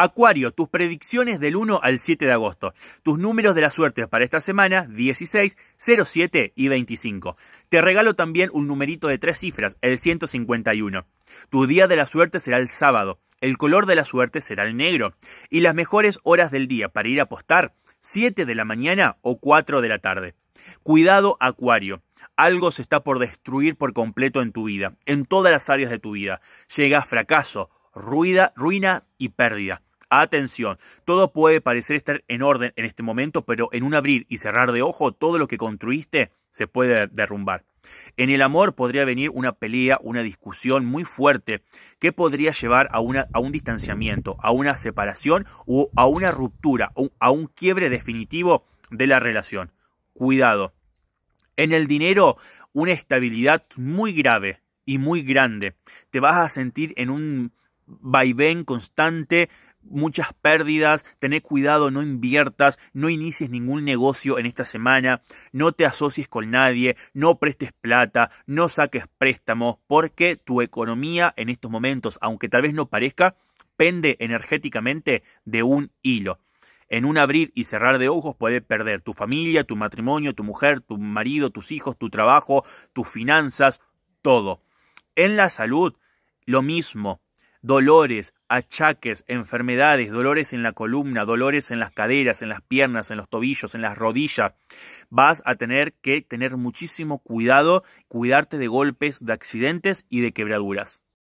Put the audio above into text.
Acuario, tus predicciones del 1 al 7 de agosto. Tus números de la suerte para esta semana, 16, 07 y 25. Te regalo también un numerito de tres cifras, el 151. Tu día de la suerte será el sábado. El color de la suerte será el negro. Y las mejores horas del día para ir a apostar, 7 de la mañana o 4 de la tarde. Cuidado, Acuario. Algo se está por destruir por completo en tu vida, en todas las áreas de tu vida. Llega fracaso, ruida, ruina y pérdida. Atención, todo puede parecer estar en orden en este momento, pero en un abrir y cerrar de ojo todo lo que construiste se puede derrumbar. En el amor podría venir una pelea, una discusión muy fuerte que podría llevar a, una, a un distanciamiento, a una separación o a una ruptura, a un quiebre definitivo de la relación. Cuidado. En el dinero, una estabilidad muy grave y muy grande. Te vas a sentir en un vaivén constante muchas pérdidas, ten cuidado, no inviertas, no inicies ningún negocio en esta semana, no te asocies con nadie, no prestes plata, no saques préstamos, porque tu economía en estos momentos, aunque tal vez no parezca, pende energéticamente de un hilo. En un abrir y cerrar de ojos puede perder tu familia, tu matrimonio, tu mujer, tu marido, tus hijos, tu trabajo, tus finanzas, todo. En la salud, lo mismo dolores, achaques, enfermedades, dolores en la columna, dolores en las caderas, en las piernas, en los tobillos, en las rodillas. Vas a tener que tener muchísimo cuidado, cuidarte de golpes, de accidentes y de quebraduras.